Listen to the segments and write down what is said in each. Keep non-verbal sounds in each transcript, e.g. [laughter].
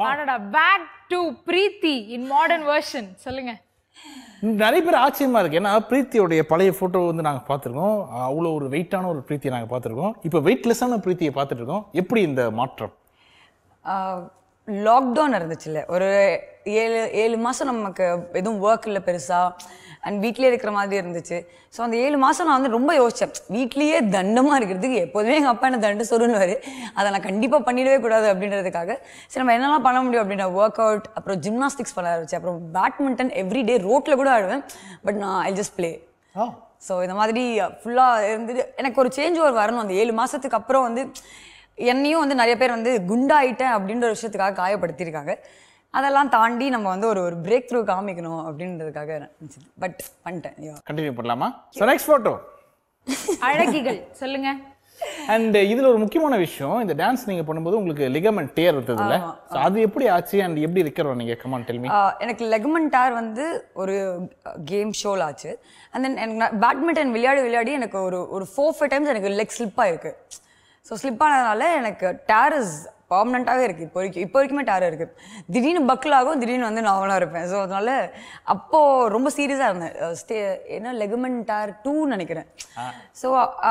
வாடடா back to Preethi in modern version சொல்லுங்க நிறைய பேர் ஆச்சரியமா இருக்கு ஏன்னா பிரீத்தியோடைய பழைய போட்டோ வந்து நாங்க பார்த்துருக்கோம் அவ்வளோ ஒரு வெயிட்டான ஒரு பிரீத்தியை நாங்க பார்த்துருக்கோம் இப்போ வெயிட்லெஸ்ஸான பிரீத்தியை பார்த்துட்டு இருக்கோம் எப்படி இந்த மாற்றம் லாக்டவுன் இருந்துச்சுல்ல ஒரு ஏழு ஏழு மாதம் நமக்கு எதுவும் ஒர்க் இல்லை பெருசாக அண்ட் வீட்லேயே இருக்கிற மாதிரி இருந்துச்சு ஸோ அந்த ஏழு மாதம் நான் வந்து ரொம்ப யோசித்தேன் வீட்லேயே தண்டமாக இருக்கிறதுக்கு எப்போதுமே எங்கள் அப்பா என்ன தண்டு சொல்லுவார் அதை நான் கண்டிப்பாக பண்ணிடவே கூடாது அப்படின்றதுக்காக சரி நம்ம என்னெல்லாம் பண்ண முடியும் அப்படின்னா ஒர்க் அவுட் அப்புறம் ஜிம்னாஸ்டிக்ஸ் பண்ண ஆரம்பிச்சு அப்புறம் பேட்மிண்டன் எவ்ரி டே ரோட்டில் கூட ஆடுவேன் பட் நான் ஐ ஜஸ்ட் பிளே ஸோ இந்த மாதிரி ஃபுல்லாக இருந்துட்டு எனக்கு ஒரு சேஞ்ச் ஓவர் வரணும் அந்த ஏழு மாதத்துக்கு அப்புறம் வந்து என்னையும் வந்து நிறைய பேர் வந்து குண்டாயிட்டேன் அப்படின்ற ஒரு விஷயத்துக்காக காயப்படுத்தியிருக்காங்க அதெல்லாம் தாண்டி நம்ம வந்து ஒரு ஒரு பிரேக் த்ரூ காமிக்கணும் அப்படின்றதுக்காக பட் பண்ணிட்டேன் கண்டினியூ பண்ணலாமா ஸோ நெக்ஸ்ட் ஃபோட்டோ அழகிகள் சொல்லுங்க அண்ட் இதில் ஒரு முக்கியமான விஷயம் இந்த டான்ஸ் நீங்கள் பண்ணும்போது உங்களுக்கு லெகமெண்ட் டேர் இருந்தது இல்ல ஸோ அது எப்படி ஆச்சு அண்ட் எப்படி இருக்கிறோம் நீங்கள் கமான் மீ எனக்கு லெகமெண்ட் டேர் வந்து ஒரு கேம் ஷோவில் ஆச்சு அண்ட் தென் எனக்கு பேட்மிண்டன் விளையாடி விளையாடி எனக்கு ஒரு ஒரு ஃபோர் ஃபைவ் டைம்ஸ் எனக்கு லெக் ஸ்லிப் ஆயிருக்கு ஸோ ஸ்லிப் ஆனதுனால எனக்கு டேரஸ் பர்மனெண்ட்டாகவே இருக்குது இப்போ வரைக்கும் இப்போ வரைக்குமே டேரர் இருக்குது திடீர்னு பக்கில் ஆகும் திடீர்னு வந்து நார்மலாக இருப்பேன் ஸோ அதனால அப்போது ரொம்ப சீரியஸாக இருந்தேன் ஸ்டே uh, என்ன லெகுமெண்ட் டேர் டூன்னு நினைக்கிறேன் ஸோ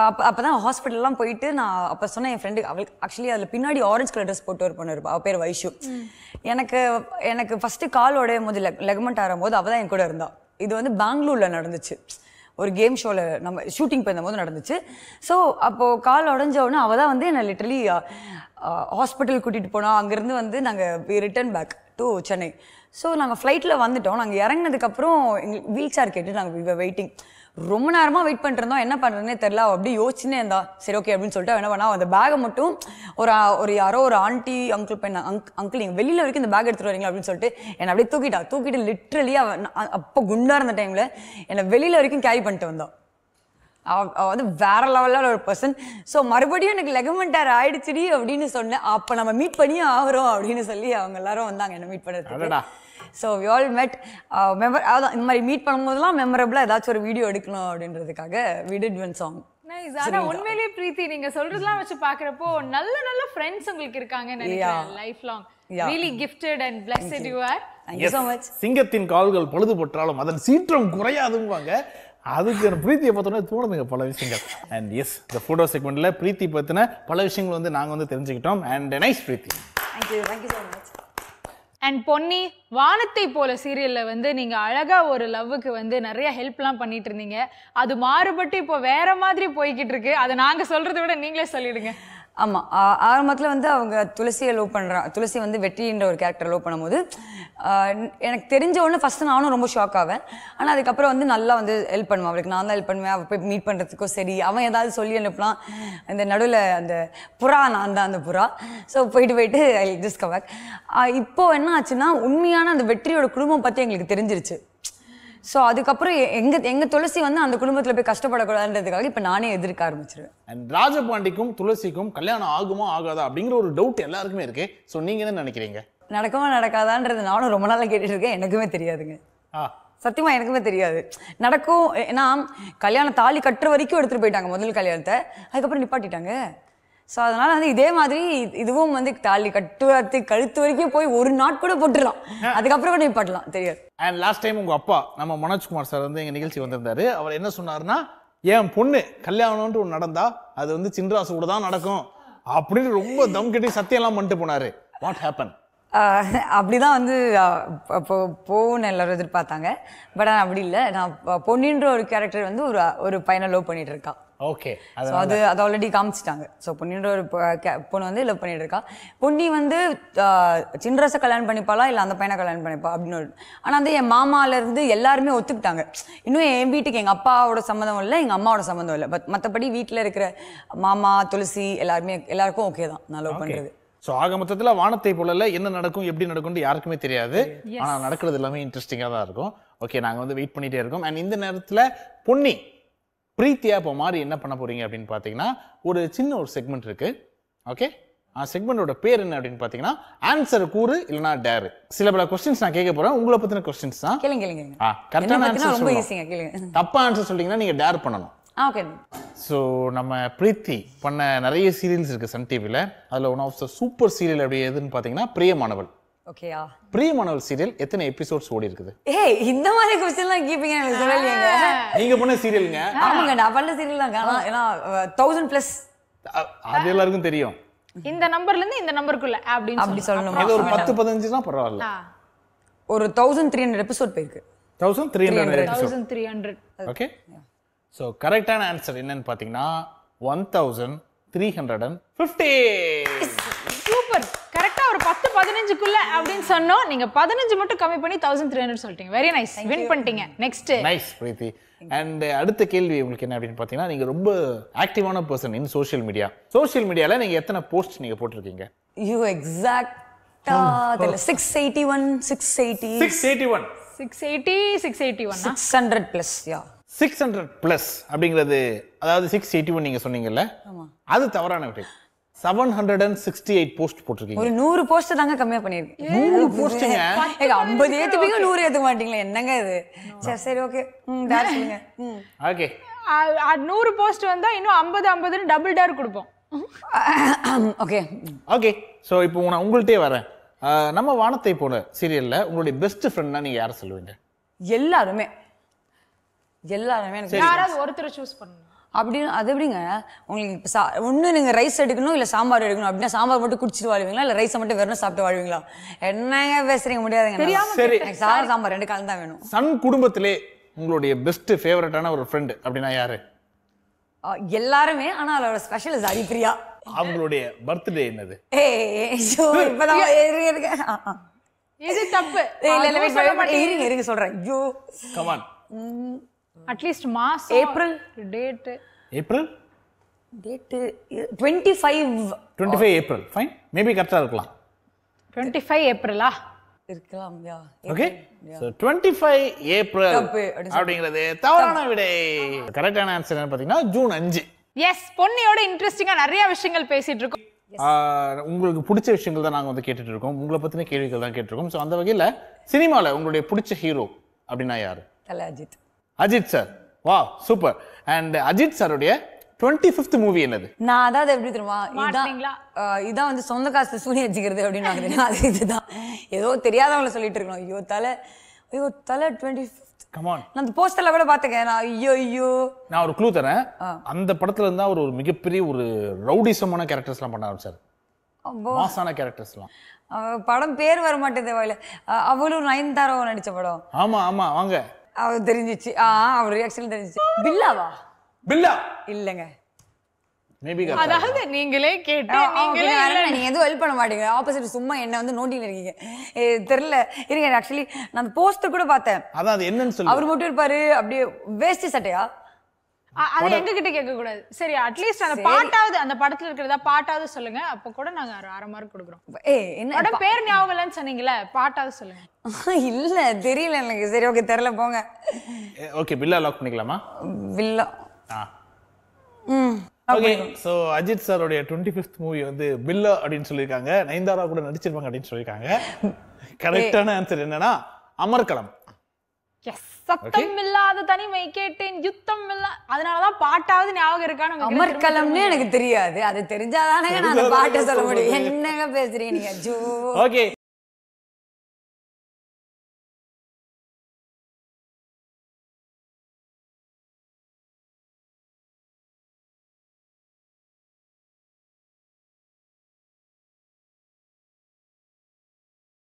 அப்போ அப்போ தான் ஹாஸ்பிட்டல்லாம் போயிட்டு நான் அப்போ சொன்னேன் என் ஃப்ரெண்டு அவளுக்கு ஆக்சுவலி அதில் பின்னாடி ஆரஞ்ச் கலர் ட்ரெஸ் போட்டு ஒரு பொண்ணு இருப்பா அவள் பேர் வைஷு எனக்கு எனக்கு ஃபஸ்ட்டு கால் உடையும் போது லெக் லெகுமெண்ட் ஆகும் போது அவள் தான் என் கூட இருந்தாள் இது வந்து பெங்களூரில் நடந்துச்சு ஒரு கேம் ஷோவில் நம்ம ஷூட்டிங் போயிருந்தபோது நடந்துச்சு ஸோ அப்போது கால் உடஞ்ச உடனே அவள் தான் வந்து என்னை லிட்டரலி ஹாஸ்பிட்டல் கூட்டிகிட்டு போனோம் அங்கேருந்து வந்து நாங்கள் return back to Chennai so நாங்கள் ஃப்ளைட்டில் வந்துட்டோம் நாங்கள் இறங்கினதுக்கப்புறம் எங்களுக்கு வீல் சேர் கேட்டு நாங்கள் வெயிட்டிங் ரொம்ப நேரமாக வெயிட் பண்ணிருந்தோம் என்ன பண்ணுறதுனே தெரில அப்படி யோசிச்சுனே இருந்தா சரி ஓகே அப்படின்னு சொல்லிட்டு என்ன பண்ணா அந்த பேகை மட்டும் ஒரு ஒரு யாரோ ஒரு ஆண்டி அங்கிள் பையன் அங்க் அங்கிள் நீங்க வெளியில் வரைக்கும் இந்த பேக் எடுத்துகிட்டு வரீங்க அப்படின்னு சொல்லிட்டு என்னை அப்படியே தூக்கிட்டா தூக்கிட்டு லிட்ரலி அவன் அப்போ குண்டாக இருந்த டைமில் என்னை வெளியில் வரைக்கும் கேரி பண்ணிட்டு வந்தோம் அவள் வந்து வேற லெவலில் ஒரு பர்சன் ஸோ மறுபடியும் எனக்கு லெகமெண்டார் ஆயிடுச்சுடி அப்படின்னு சொன்னேன் அப்போ நம்ம மீட் பண்ணியே ஆகிறோம் அப்படின்னு சொல்லி அவங்க எல்லாரும் வந்தாங்க என்ன மீட் பண்ணுறது ஸோ வி ஆல் மெட் மெமர் அதான் இந்த மாதிரி மீட் பண்ணும்போதுலாம் மெமரபிளாக ஏதாச்சும் ஒரு வீடியோ எடுக்கணும் அப்படின்றதுக்காக we did one song nice ஆனா உண்மையிலேயே பிரீத்தி நீங்க சொல்றதெல்லாம் வச்சு பாக்குறப்போ நல்ல நல்ல ஃப்ரெண்ட்ஸ் உங்களுக்கு இருக்காங்க நினைக்கிறேன் life long really gifted and blessed you are சிங்கத்தின் கால்கள் பழுது போட்டாலும் அதன் சீற்றம் குறையாதுங்குவாங்க அதுக்கு பிரீத்தியை பார்த்தோன்னே தோணுதுங்க பல விஷயங்கள் அண்ட் எஸ் இந்த ஃபோட்டோ செக்மெண்ட்டில் பிரீத்தி பற்றின பல விஷயங்கள் வந்து நாங்கள் வந்து தெரிஞ்சுக்கிட்டோம் and nice Preethi thank you thank you so much and Ponni Vaanathai Pola சீரியலில் வந்து நீங்கள் அழகாக ஒரு லவ்வுக்கு வந்து நிறைய ஹெல்ப்லாம் பண்ணிட்டு இருந்தீங்க அது மாறுபட்டு இப்போ வேற மாதிரி போய்கிட்டு இருக்கு அதை நாங்கள் சொல்கிறத விட நீங்களே சொல்லிடுங்க ஆமாம் ஆரம்பத்தில் வந்து அவங்க துளசியை லவ் பண்ணுறான் துளசி வந்து வெற்றின்ற ஒரு கேரக்டர் லவ் பண்ணும்போது எனக்கு தெரிஞ்ச உடனே ஃபஸ்ட்டு நானும் ரொம்ப ஷாக் ஆவேன் ஆனால் அதுக்கப்புறம் வந்து நல்லா வந்து ஹெல்ப் பண்ணுவேன் அவளுக்கு நான் தான் ஹெல்ப் பண்ணுவேன் அவள் போய் மீட் பண்ணுறதுக்கோ சரி அவன் ஏதாவது சொல்லி அனுப்பலாம் அந்த நடுவில் அந்த புறா நான் தான் அந்த புறா ஸோ போயிட்டு போயிட்டு ஐ ஜஸ்ட் கவர் இப்போது என்ன ஆச்சுன்னா உண்மையான அந்த வெற்றியோட குடும்பம் பற்றி எங்களுக்கு தெரிஞ்சிருச்சு ஸோ அதுக்கப்புறம் எங்க எங்க துளசி வந்து அந்த குடும்பத்தில் போய் கஷ்டப்படக்கூடாதுன்றதுக்காக இப்போ நானே எதிர்க்க ஆரம்பிச்சிருவேன் அண்ட் ராஜபாண்டிக்கும் துளசிக்கும் கல்யாணம் ஆகுமா ஆகாதா அப்படிங்கிற ஒரு டவுட் எல்லாருக்குமே இருக்கு ஸோ நீங்க என்ன நினைக்கிறீங்க நடக்குமா நடக்காதான்றது நானும் ரொம்ப நாளாக கேட்டுட்டு இருக்கேன் எனக்குமே தெரியாதுங்க சத்தியமா எனக்குமே தெரியாது நடக்கும் ஏன்னா கல்யாணம் தாலி கட்டுற வரைக்கும் எடுத்துட்டு போயிட்டாங்க முதல் கல்யாணத்தை அதுக்கப்புறம் நிப்பாட்டிட்டாங்க ஸோ அதனால் வந்து இதே மாதிரி இதுவும் வந்து தாலி கட்டுவத்து கழுத்து வரைக்கும் போய் ஒரு நாட் கூட போட்டுடலாம் அதுக்கப்புறம் கூட நிப்பாட்டலாம் தெரியாது அண்ட் லாஸ்ட் டைம் உங்கள் அப்பா நம்ம மனோஜ்குமார் சார் வந்து எங்கள் நிகழ்ச்சி வந்திருந்தாரு அவர் என்ன சொன்னார்னா என் பொண்ணு கல்யாணம்ன்ட்டு ஒன்று நடந்தா அது வந்து சின்ராசு கூட தான் நடக்கும் அப்படின்னு ரொம்ப தம் கட்டி சத்தியம்லாம் பண்ணிட்டு போனார் வாட் ஹேப்பன் அப்படிதான் வந்து இப்போ போகணும்னு எல்லாரும் எதிர்பார்த்தாங்க பட் ஆனால் அப்படி இல்லை நான் பொன்னின்ற ஒரு கேரக்டர் வந்து ஒரு ஒரு பையனை லவ் பண்ணிட்டு இருக்கான் ஓகே ஸோ அது அதை ஆல்ரெடி காமிச்சிட்டாங்க ஸோ பொண்ணியோட ஒரு பொண்ணு வந்து லவ் பண்ணிட்டு இருக்கா பொண்ணி வந்து சின்ரஸை கல்யாணம் பண்ணிப்பாளா இல்லை அந்த பையனை கல்யாணம் பண்ணிப்பா அப்படின்னு ஒரு ஆனால் வந்து என் மாமாலேருந்து எல்லாருமே ஒத்துக்கிட்டாங்க இன்னும் என் வீட்டுக்கு எங்கள் அப்பாவோட சம்மந்தம் இல்லை எங்கள் அம்மாவோட சம்மந்தம் இல்லை பட் மற்றபடி வீட்டில் இருக்கிற மாமா துளசி எல்லாருமே எல்லாருக்கும் ஓகே தான் நான் லவ் பண்ணுறது ஸோ ஆக மொத்தத்தில் வானத்தை போலல என்ன நடக்கும் எப்படி நடக்கும்னு யாருக்குமே தெரியாது ஆனால் நடக்கிறது எல்லாமே இன்ட்ரெஸ்டிங்காக தான் இருக்கும் ஓகே நாங்கள் வந்து வெயிட் பண்ணிகிட்டே இருக்கோம் அண்ட் இந்த நேரத்தில் பொன்னி பிரீத்தியா இப்போ மாதிரி என்ன பண்ண போகிறீங்க அப்படின்னு பார்த்தீங்கன்னா ஒரு சின்ன ஒரு செக்மெண்ட் இருக்குது ஓகே செக்மெண்டோட பேர் என்ன அப்படின்னு பார்த்தீங்கன்னா ஆன்சர் கூறு இல்லைனா டேரு சில பல கொஸ்டின்ஸ் நான் கேட்க போகிறேன் உங்களை பற்றின கொஸ்டின்ஸ் தான் கேளுங்க கேளுங்க கரெக்டான ஆன்சர் சொல்லுங்க தப்பா ஆன்சர் சொல்லிங்கன்னா நீங்கள் டேர் பண்ணணும் ஓகே ஸோ நம்ம பிரீத்தி பண்ண நிறைய சீரியல்ஸ் இருக்குது சன் டிவியில் அதில் one of the super serial அப்படி எதுன்னு பார்த்தீங்கன்னா பிரியமானவள் ஓகேயா பிரியமானவள் சீரியல் எத்தனை எபிசோட்ஸ் ஓடி இருக்குது ஏய் இந்த மாதிரி क्वेश्चनலாம் கீப்பிங் எனக்கு சொல்லலையேங்க நீங்க பண்ண சீரியல்ங்க ஆமாங்க நான் பண்ண சீரியல் தான் காணா ஏனா 1000 பிளஸ் அது எல்லாருக்கும் தெரியும் இந்த நம்பர்ல இருந்து இந்த நம்பருக்குள்ள அப்படி அப்படி சொல்லணும் இது ஒரு 10 15 தான் பரவாயில்ல ஒரு 1300 எபிசோட் போயிருக்கு 1300 எபிசோட் 1300 ஓகே சோ கரெக்டான ஆன்சர் என்னன்னு பாத்தீங்கன்னா one thousand three hundred and fifty super பதினஞ்சுக்குள்ள அப்படின்னு சொன்னோம் நீங்க பதினஞ்சு மட்டும் கம்மி பண்ணி தௌசண்ட் த்ரீ ஹண்ட்ரட் சொல்லிட்டீங்க வெரி நைஸ் வின் பண்ணிட்டீங்க நெக்ஸ்ட் நைஸ் பிரீத்தி அண்ட் அடுத்த கேள்வி உங்களுக்கு என்ன அப்படின்னு பார்த்தீங்கன்னா நீங்க ரொம்ப ஆக்டிவான person in social media social மீடியால நீங்க எத்தனை போஸ்ட் நீங்க போட்டிருக்கீங்க யூ எக்ஸாக்டா six eighty one six eighty six eighty one six eighty six eighty one six hundred plus yeah six hundred plus அப்படிங்கிறது அதாவது சிக்ஸ் எயிட்டி ஒன் நீங்க சொன்னீங்கல்ல அது தவறான விஷயம் seven hundred and sixty eight post போட்டிருக்கீங்க ஒரு நூறு போஸ்ட் தாங்க கம்மியா பண்ணிருக்கேன் நூறு போஸ்ட்டுங்க ஏங்க ஐம்பது ஏத்துப்பீங்க நூறு ஏத்துக்க மாட்டீங்களா என்னங்க இது சரி சரி ஓகே ம் ஓகே [laughs] நூறு போஸ்ட் வந்தா இன்னும் ஐம்பது ஐம்பதுன்னு டபுள் டேர் கொடுப்போம் ஓகே ஓகே ஸோ இப்போ நான் உங்கள்கிட்டே வரேன் நம்ம வானத்தை போல சீரியல்ல உங்களுடைய பெஸ்ட் ஃப்ரெண்ட்னா நீங்க யாரை சொல்லுவீங்க எல்லாருமே எல்லாருமே யாராவது ஒருத்தரை சூஸ் பண்ணுங்க அப்படின்னு அது எப்படிங்க உங்களுக்கு இப்போ சா ஒன்று நீங்கள் ரைஸ் எடுக்கணும் இல்லை சாம்பார் எடுக்கணும் அப்படின்னா சாம்பார் மட்டும் குடிச்சிட்டு வாழ்வீங்களா இல்லை ரைஸை மட்டும் வெறும் சாப்பிட்டு வாழ்வீங்களா என்னங்க பேசுறீங்க முடியாதுங்க சரி சார் சாம்பார் ரெண்டு காலம் தான் வேணும் சன் குடும்பத்திலே உங்களுடைய பெஸ்ட் ஃபேவரட்டான ஒரு ஃப்ரெண்டு அப்படின்னா யாரு எல்லாருமே ஆனா அதோட ஸ்பெஷல் இஸ் ஹரிப்ரியா அவங்களுடைய பர்த்டே என்னது இது தப்பு இல்லை இல்ல இருங்க இருங்க சொல்றேன் ஐயோ கமான் அட்லீஸ்ட் மாசம் April date April date twenty five twenty five April fine maybe கரெக்டாக இருக்கலாம் டுவெண்ட்டி ஃபைவ் ஏப்ரலா இருக்கலாம் okay so twenty five April அப்படிங்கிறது தவறான விடை கரெக்டான ஆன்சர் என்னன்னு பார்த்தீங்கன்னா ஜூன் அஞ்சு எஸ் பொன்னியோட இன்ட்ரெஸ்டிங்காக நிறைய விஷயங்கள் பேசிட்டு இருக்கோம் உங்களுக்கு பிடிச்ச விஷயங்கள் தான் நாங்கள் வந்து கேட்டுட்டு இருக்கோம் உங்களை பற்றின கேள்விகள் தான் கேட்டிருக்கோம் ஸோ அந்த வகையில் சினிமாவில் உங்களுடைய பிடிச்ச ஹீரோ அப்படின்னா யார் தலை அஜித் அஜித் சார் வா சூப்பர் அண்ட் அஜித் சாருடைய டுவெண்ட்டி ஃபிஃப்த் மூவி என்னது நான் அதாவது எப்படி தெரியுமா இதான் இதான் வந்து சொந்த காசு சூனி வச்சுக்கிறது அப்படின்னு அது இதுதான் ஏதோ தெரியாதவங்கள சொல்லிட்டு இருக்கணும் ஐயோ தலை ஐயோ தலை டுவெண்ட்டி கமான் நான் அந்த போஸ்டர்ல கூட பாத்துக்கேன் நான் ஐயோ ஐயோ நான் ஒரு க்ளூ தரேன் அந்த படத்துல இருந்தா ஒரு மிகப்பெரிய ஒரு ரவுடிசமான கேரக்டர்ஸ்லாம் பண்ண ஆரம்பிச்சாரு மாசான கேரக்டர்ஸ்லாம் படம் பேர் வர மாட்டேது அவளும் நயன்தாராவும் நடிச்ச படம் ஆமா ஆமா வாங்க அவர் தெரிஞ்சிச்சு ஆ அவர் ரியாக்ஷன் தெரிஞ்சிச்சு பில்லாவா பில்லா இல்லங்க மேபி அதாவது நீங்களே கேட்டு நீங்களே நீங்க எதுவும் ஹெல்ப் பண்ண மாட்டீங்க ஆப்போசிட் சும்மா என்ன வந்து நோண்டில இருக்கீங்க தெரியல இருங்க ஆக்சுவலி நான் போஸ்டர் கூட பார்த்தேன் அதான் அது என்னன்னு சொல்லி அவர் மட்டும் இருப்பாரு அப்படியே வேஷ்டி சட்டையா அது எங்க கிட்ட கேட்க கூடாது சரி அட்லீஸ்ட் அந்த பாட்டாவது அந்த படத்துல இருக்கிறதா பாட்டாவது சொல்லுங்க அப்ப கூட நாங்க அரை மார்க் கொடுக்குறோம் ஏ என்னோட பேர் ஞாபகம் இல்லைன்னு சொன்னீங்கல்ல பாட்டாவது சொல்லுங்க [laughs] இல்ல தெரியல எனக்கு சரி ஓகே தெரியல போங்க ஓகே பில்லா லாக் பண்ணிக்கலாமா பில்லா ம் ஓகே ஸோ அஜித் சாரோட டுவெண்ட்டி ஃபிஃப்த் மூவி வந்து பில்லா அப்படின்னு சொல்லிருக்காங்க நயன்தாரா கூட நடிச்சிருப்பாங்க அப்படின்னு சொல்லிருக்காங்க கரெக்டான ஆன்சர் என்னன்னா அமர்கலம் சத்தம் இல்லாத தனிமை கேட்டேன் யுத்தம் இல்ல அதனாலதான் பாட்டாவது ஞாபகம் இருக்கான்னு அமர்கலம்னு எனக்கு தெரியாது அது தெரிஞ்சாதானே நான் பாட்டை சொல்ல முடியும் என்னங்க பேசுறீங்க ஓகே